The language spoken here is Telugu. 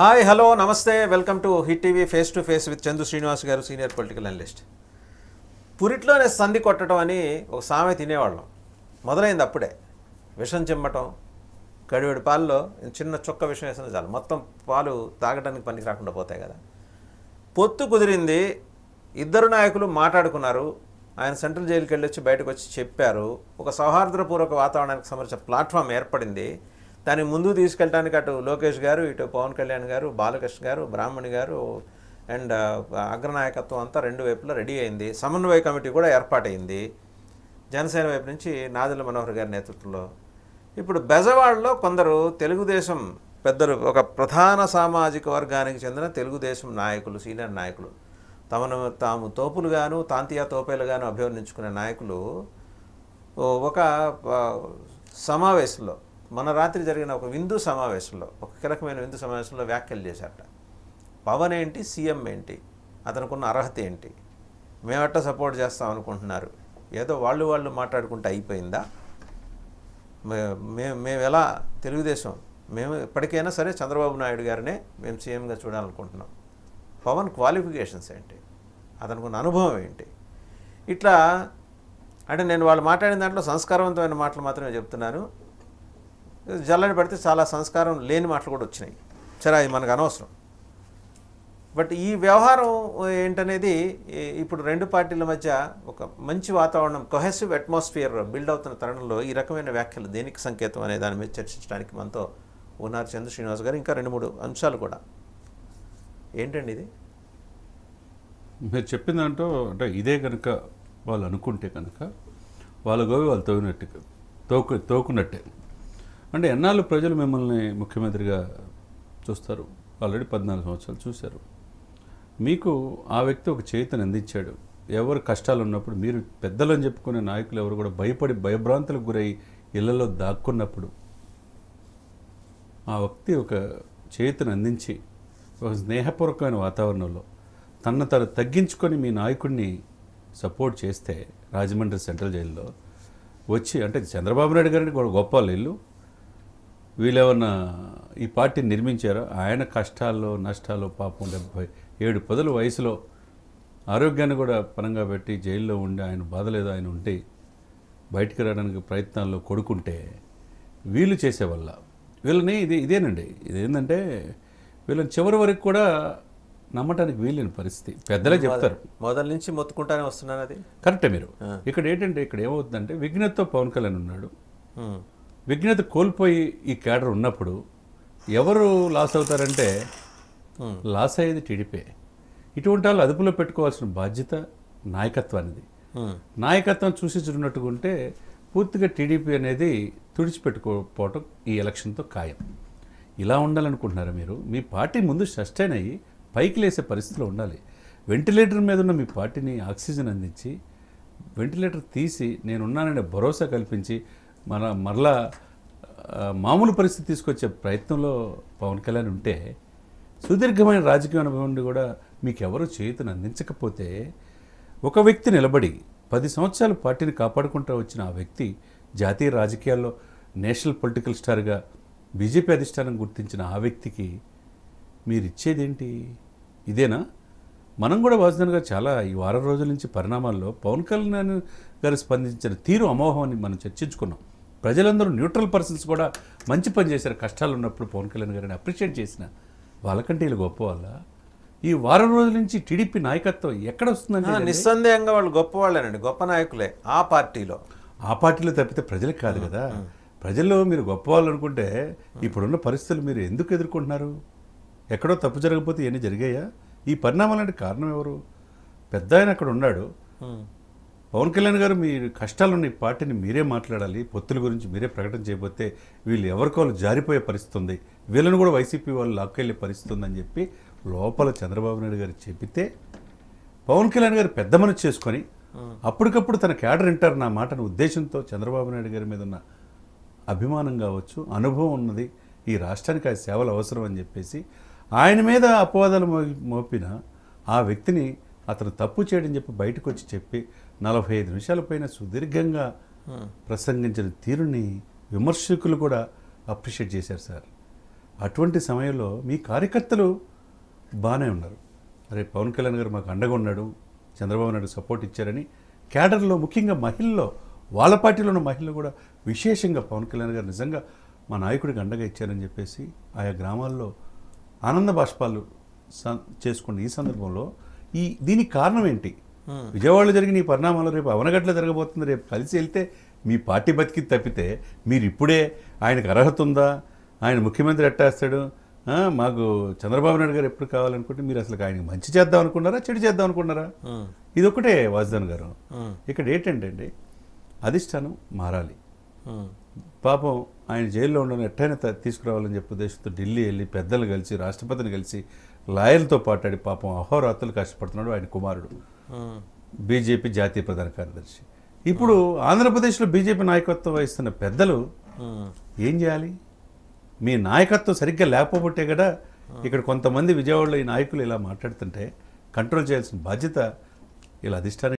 హాయ్ హలో నమస్తే welcome to hit TV face to face with Chandu Srinivas garu senior political analyst పురిట్లోనే సంధి కొట్టడం అని ఒక సామె తినేవాళ్ళం మొదలైంది అప్పుడే విషం చిమ్మటం గడివేడి పాలలో చిన్న చుక్క విషం వేసిన చాలు మొత్తం పాలు తాగడానికి పనికి రాకుండా పోతాయి కదా పొత్తు కుదిరింది ఇద్దరు నాయకులు మాట్లాడుకున్నారు ఆయన సెంట్రల్ జైలుకి వెళ్ళి వచ్చి బయటకు వచ్చి చెప్పారు ఒక సౌహార్దపూర్వక వాతావరణానికి సంబంధించిన ప్లాట్ఫామ్ ఏర్పడింది దాన్ని ముందు తీసుకెళ్ళడానికి అటు లోకేష్ గారు ఇటు పవన్ కళ్యాణ్ గారు బాలకృష్ణ గారు బ్రాహ్మణి గారు అండ్ అగ్రనాయకత్వం అంతా రెండు వైపులా రెడీ అయింది సమన్వయ కమిటీ కూడా ఏర్పాటైంది జనసేన వైపు నుంచి నాదుల మనోహర్ గారి నేతృత్వంలో ఇప్పుడు బెజవాడలో కొందరు తెలుగుదేశం పెద్దలు ఒక ప్రధాన సామాజిక వర్గానికి చెందిన తెలుగుదేశం నాయకులు సీనియర్ నాయకులు తమను తాము తోపులుగాను తాంతియా తోపేలుగాను అభివర్ణించుకునే నాయకులు ఒక సమావేశంలో మన రాత్రి జరిగిన ఒక విందు సమావేశంలో ఒక కీలకమైన విందు సమావేశంలో వ్యాఖ్యలు చేశారట పవన్ ఏంటి సీఎం ఏంటి అతనుకున్న అర్హత ఏంటి మేమట్ట సపోర్ట్ చేస్తాం అనుకుంటున్నారు ఏదో వాళ్ళు వాళ్ళు మాట్లాడుకుంటే అయిపోయిందా మే మేము ఎలా తెలుగుదేశం మేము ఎప్పటికైనా సరే చంద్రబాబు నాయుడు గారినే మేము సీఎంగా చూడాలనుకుంటున్నాం పవన్ క్వాలిఫికేషన్స్ ఏంటి అతనుకున్న అనుభవం ఏంటి ఇట్లా అంటే నేను వాళ్ళు మాట్లాడిన దాంట్లో సంస్కారవంతమైన మాటలు మాత్రమే చెప్తున్నాను జల్లని పడితే చాలా సంస్కారం లేని మాటలు కూడా వచ్చినాయి సరే అది మనకు అనవసరం బట్ ఈ వ్యవహారం ఏంటనేది ఇప్పుడు రెండు పార్టీల మధ్య ఒక మంచి వాతావరణం కొహెసివ్ అట్మాస్ఫియర్ బిల్డ్ అవుతున్న తరుణంలో ఈ రకమైన వ్యాఖ్యలు దేనికి సంకేతం అనే దాని మీద చర్చించడానికి మనతో ఉన్నారు చంద్ర శ్రీనివాస్ గారు ఇంకా రెండు మూడు అంశాలు కూడా ఏంటండి ఇది మీరు చెప్పిందంటే అంటే ఇదే కనుక వాళ్ళు అనుకుంటే కనుక వాళ్ళ గోవి వాళ్ళు తోగినట్టు తోకు తోకున్నట్టే అంటే ఎన్నాళ్ళు ప్రజలు మిమ్మల్ని ముఖ్యమంత్రిగా చూస్తారు ఆల్రెడీ పద్నాలుగు సంవత్సరాలు చూశారు మీకు ఆ వ్యక్తి ఒక చేతను అందించాడు ఎవరు కష్టాలు ఉన్నప్పుడు మీరు పెద్దలు అని చెప్పుకునే నాయకులు ఎవరు కూడా భయపడి భయభ్రాంతులకు గురై ఇళ్లలో దాక్కున్నప్పుడు ఆ వ్యక్తి ఒక చేతిని అందించి ఒక స్నేహపూర్వకమైన వాతావరణంలో తన తను తగ్గించుకొని మీ నాయకుడిని సపోర్ట్ చేస్తే రాజమండ్రి సెంట్రల్ జైల్లో వచ్చి అంటే చంద్రబాబు నాయుడు గారిని కూడా గొప్ప ఇల్లు వీళ్ళేమన్నా ఈ పార్టీ నిర్మించారో ఆయన కష్టాల్లో నష్టాల్లో పాపం డెబ్బై ఏడు పదుల వయసులో ఆరోగ్యాన్ని కూడా పరంగా పెట్టి జైల్లో ఉండి ఆయన బాధలేదు ఆయన ఉంటే బయటికి రావడానికి ప్రయత్నాల్లో కొడుకుంటే వీళ్ళు చేసేవాళ్ళ వీళ్ళని ఇది ఇదేనండి ఇదేంటంటే వీళ్ళని చివరి వరకు కూడా నమ్మటానికి వీలైన పరిస్థితి పెద్దలే చెప్తారు మొదల నుంచి మొత్తుకుంటానే వస్తున్నారు అది కరెక్టే మీరు ఇక్కడ ఏంటంటే ఇక్కడ ఏమవుతుందంటే విఘ్నతో పవన్ కళ్యాణ్ ఉన్నాడు విజ్ఞత కోల్పోయి ఈ కేడర్ ఉన్నప్పుడు ఎవరు లాస్ అవుతారంటే లాస్ అయ్యేది టీడీపీ ఇటువంటి వాళ్ళు అదుపులో పెట్టుకోవాల్సిన బాధ్యత నాయకత్వానిది hmm. నాయకత్వం చూసి చూడనట్టుకుంటే పూర్తిగా టీడీపీ అనేది తుడిచిపెట్టుకోపోవటం ఈ ఎలక్షన్తో ఖాయం ఇలా ఉండాలనుకుంటున్నారా మీరు మీ పార్టీ ముందు సస్టైన్ అయ్యి పైకి లేసే పరిస్థితిలో ఉండాలి వెంటిలేటర్ మీద ఉన్న మీ పార్టీని ఆక్సిజన్ అందించి వెంటిలేటర్ తీసి నేనున్నాననే భరోసా కల్పించి మన మరలా మామూలు పరిస్థితి తీసుకొచ్చే ప్రయత్నంలో పవన్ కళ్యాణ్ ఉంటే సుదీర్ఘమైన రాజకీయ అనుభవం కూడా మీకు ఎవరు చేతును అందించకపోతే ఒక వ్యక్తి నిలబడి పది సంవత్సరాలు పార్టీని కాపాడుకుంటూ వచ్చిన ఆ వ్యక్తి జాతీయ రాజకీయాల్లో నేషనల్ పొలిటికల్ స్టార్గా బీజేపీ అధిష్టానం గుర్తించిన ఆ వ్యక్తికి మీరు ఇచ్చేదేంటి ఇదేనా మనం కూడా వాసుదనగా చాలా ఈ వారం రోజుల నుంచి పరిణామాల్లో పవన్ కళ్యాణ్ గారు స్పందించిన తీరు అమోహం అని మనం చర్చించుకున్నాం ప్రజలందరూ న్యూట్రల్ పర్సన్స్ కూడా మంచి పని చేశారు కష్టాలు ఉన్నప్పుడు పవన్ కళ్యాణ్ గారిని అప్రిషియేట్ చేసిన వాళ్ళకంటే వీళ్ళు గొప్ప వాళ్ళ ఈ వారం రోజుల నుంచి టీడీపీ నాయకత్వం ఎక్కడ వస్తుందంటే నిస్సందేహంగా వాళ్ళు గొప్ప వాళ్ళేనండి గొప్ప నాయకులే ఆ పార్టీలో ఆ పార్టీలో తప్పితే ప్రజలకు కాదు కదా ప్రజల్లో మీరు గొప్ప వాళ్ళు అనుకుంటే ఇప్పుడున్న పరిస్థితులు మీరు ఎందుకు ఎదుర్కొంటున్నారు ఎక్కడో తప్పు జరగకపోతే ఇవన్నీ జరిగాయా ఈ పరిణామాలంటే కారణం ఎవరు పెద్ద ఆయన అక్కడ ఉన్నాడు పవన్ కళ్యాణ్ గారు మీ కష్టాలున్న ఈ పార్టీని మీరే మాట్లాడాలి పొత్తుల గురించి మీరే ప్రకటన చేయబోతే వీళ్ళు వాళ్ళు జారిపోయే పరిస్థితి ఉంది వీళ్ళని కూడా వైసీపీ వాళ్ళు లాక్కెళ్ళే పరిస్థితి ఉందని చెప్పి లోపల చంద్రబాబు నాయుడు గారు చెబితే పవన్ కళ్యాణ్ గారు పెద్ద మనసు చేసుకొని అప్పటికప్పుడు తన క్యాడర్ ఇంటారు నా మాటను ఉద్దేశంతో చంద్రబాబు నాయుడు గారి మీద ఉన్న అభిమానం కావచ్చు అనుభవం ఉన్నది ఈ రాష్ట్రానికి ఆ సేవలు అవసరం అని చెప్పేసి ఆయన మీద అపవాదాలు మోపిన ఆ వ్యక్తిని అతను తప్పు చేయడం చెప్పి బయటకు వచ్చి చెప్పి నలభై ఐదు నిమిషాల పైన సుదీర్ఘంగా ప్రసంగించిన తీరుని విమర్శకులు కూడా అప్రిషియేట్ చేశారు సార్ అటువంటి సమయంలో మీ కార్యకర్తలు బాగానే ఉన్నారు అరే పవన్ కళ్యాణ్ గారు మాకు అండగా ఉన్నాడు చంద్రబాబు నాయుడు సపోర్ట్ ఇచ్చారని క్యాడర్లో ముఖ్యంగా మహిళల్లో వాళ్ళ పార్టీలో ఉన్న మహిళలు కూడా విశేషంగా పవన్ కళ్యాణ్ గారు నిజంగా మా నాయకుడికి అండగా ఇచ్చారని చెప్పేసి ఆయా గ్రామాల్లో ఆనంద బాష్పాలు చేసుకున్న ఈ సందర్భంలో ఈ దీనికి కారణం ఏంటి విజయవాడలో జరిగిన ఈ పరిణామాలు రేపు అవనగట్ల జరగబోతుంది రేపు కలిసి వెళ్తే మీ పార్టీ బతికి తప్పితే మీరు ఇప్పుడే ఆయనకు అర్హత ఉందా ఆయన ముఖ్యమంత్రి ఎట్టేస్తాడు మాకు చంద్రబాబు నాయుడు గారు ఎప్పుడు కావాలనుకుంటే మీరు అసలు ఆయనకు మంచి చేద్దాం అనుకున్నారా చెడు చేద్దాం అనుకున్నారా ఇది ఒకటే వాజ్దాన్ గారు ఇక్కడ ఏంటంటే అండి అధిష్టానం మారాలి పాపం ఆయన జైల్లో ఉండడం ఎట్టయినా తీసుకురావాలని చెప్పి ఉద్దేశంతో ఢిల్లీ వెళ్ళి పెద్దలు కలిసి రాష్ట్రపతిని కలిసి లాయర్లతో పాటాడి పాపం అహోరాత్రులు కష్టపడుతున్నాడు ఆయన కుమారుడు బీజేపీ జాతీయ ప్రధాన కార్యదర్శి ఇప్పుడు ఆంధ్రప్రదేశ్లో బీజేపీ నాయకత్వం వహిస్తున్న పెద్దలు ఏం చేయాలి మీ నాయకత్వం సరిగ్గా లేకపోబట్టే కదా ఇక్కడ కొంతమంది విజయవాడలో ఈ నాయకులు ఇలా మాట్లాడుతుంటే కంట్రోల్ చేయాల్సిన బాధ్యత ఇలా అధిష్టానం